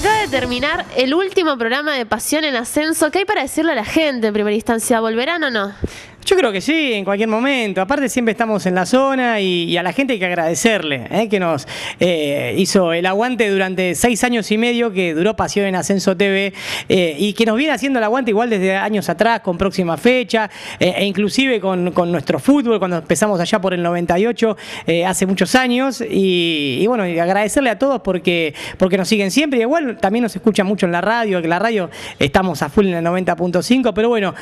Acaba de terminar el último programa de Pasión en Ascenso. ¿Qué hay para decirle a la gente en primera instancia? ¿Volverán o no? Yo creo que sí, en cualquier momento. Aparte siempre estamos en la zona y, a la gente hay que agradecerle, ¿eh? que nos eh, hizo el aguante durante seis años y medio que duró Pasión en Ascenso TV eh, y que nos viene haciendo el aguante igual desde años atrás, con próxima fecha, e inclusive con, nuestro fútbol, cuando empezamos allá por el 98, hace muchos años. Y, bueno, agradecerle a todos porque, porque nos siguen siempre. Y igual también nos escucha mucho en la radio, que la radio estamos a full en el 90.5, pero bueno,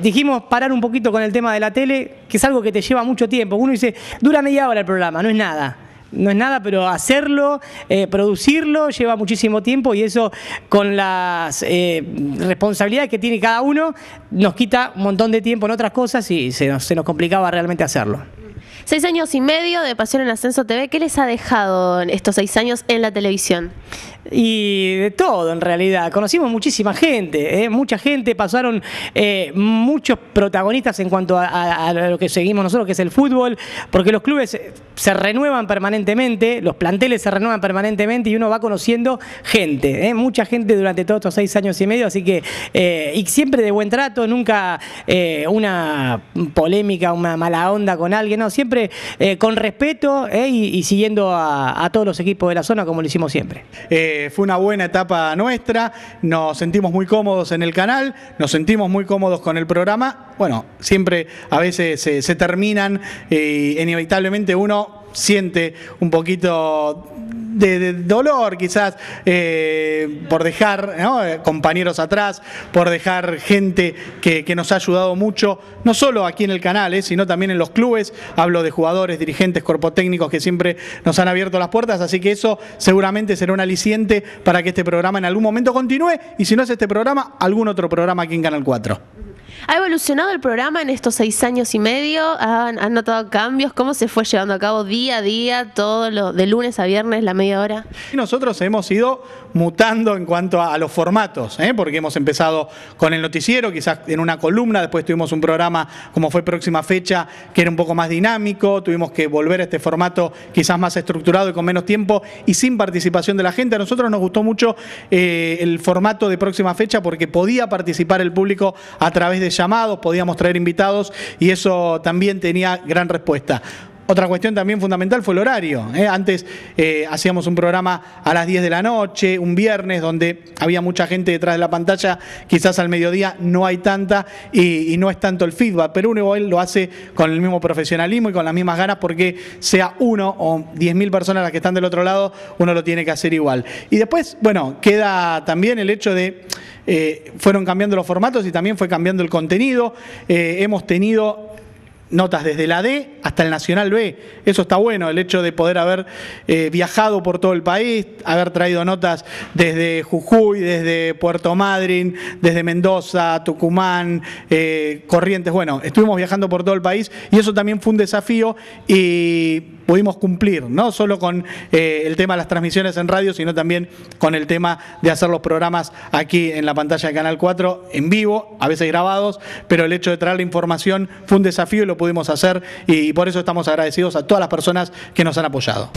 dijimos parar un un poquito con el tema de la tele, que es algo que te lleva mucho tiempo. Uno dice, dura media hora el programa, no es nada no es nada, pero hacerlo, eh, producirlo, lleva muchísimo tiempo y eso con las eh, responsabilidades que tiene cada uno nos quita un montón de tiempo en otras cosas y se nos, se nos complicaba realmente hacerlo. Seis años y medio de Pasión en Ascenso TV, ¿qué les ha dejado estos seis años en la televisión? Y de todo, en realidad. Conocimos muchísima gente, ¿eh? mucha gente, pasaron eh, muchos protagonistas en cuanto a, lo que seguimos nosotros, que es el fútbol, porque los clubes eh, se renuevan permanentemente, los planteles se renuevan permanentemente y uno va conociendo gente, mucha gente durante todos estos seis años y medio, así que, y siempre de buen trato, nunca una polémica, una mala onda con alguien, no, siempre eh, con respeto eh, y, siguiendo a, todos los equipos de la zona como lo hicimos siempre. Eh, fue una buena etapa nuestra, nos sentimos muy cómodos en el canal, nos sentimos muy cómodos con el programa. Bueno, siempre a veces se terminan y inevitablemente uno siente un poquito de, dolor quizás eh, por dejar eh, compañeros atrás, por dejar gente que, nos ha ayudado mucho, no solo aquí en el canal, eh, sino también en los clubes. Hablo de jugadores, dirigentes, cuerpo técnicos que siempre nos han abierto las puertas, así que eso seguramente será un aliciente para que este programa en algún momento continúe y si no es este programa, algún otro programa aquí en Canal 4. ¿Ha evolucionado el programa en estos seis años y medio? ¿Han, notado cambios? ¿Cómo se fue llevando a cabo día a día, todo lo, de lunes a viernes, la media hora? nosotros hemos ido mutando en cuanto a, los formatos, ¿eh? porque hemos empezado con el noticiero, quizás en una columna, después tuvimos un programa como fue próxima fecha, que era un poco más dinámico, tuvimos que volver a este formato quizás más estructurado y con menos tiempo y sin participación de la gente. A nosotros nos gustó mucho eh, el formato de próxima fecha porque podía participar el público a través de llamados, podíamos traer invitados y eso también tenía gran respuesta. Otra cuestión también fundamental fue el horario. ¿eh? Antes eh, hacíamos un programa a las 10 de la noche, un viernes, donde había mucha gente detrás de la pantalla, quizás al mediodía no hay tanta y, no es tanto el feedback, pero uno igual lo hace con el mismo profesionalismo y con las mismas ganas porque sea uno o mil personas las que están del otro lado, uno lo tiene que hacer igual. Y después, bueno, queda también el hecho de eh, fueron cambiando los formatos y también fue cambiando el contenido. Eh, hemos tenido notas desde la D hasta el Nacional B. Eso está bueno, el hecho de poder haber eh, viajado por todo el país, haber traído notas desde Jujuy, desde Puerto Madryn, desde Mendoza, Tucumán, Corrientes. Bueno, estuvimos viajando por todo el país y eso también fue un desafío pudimos cumplir, no solo con eh, el tema de las transmisiones en radio, sino también con el tema de hacer los programas aquí en la pantalla de Canal 4, en vivo, a veces grabados, pero el hecho de traer la información fue un desafío y lo pudimos hacer y por eso estamos agradecidos a todas las personas que nos han apoyado.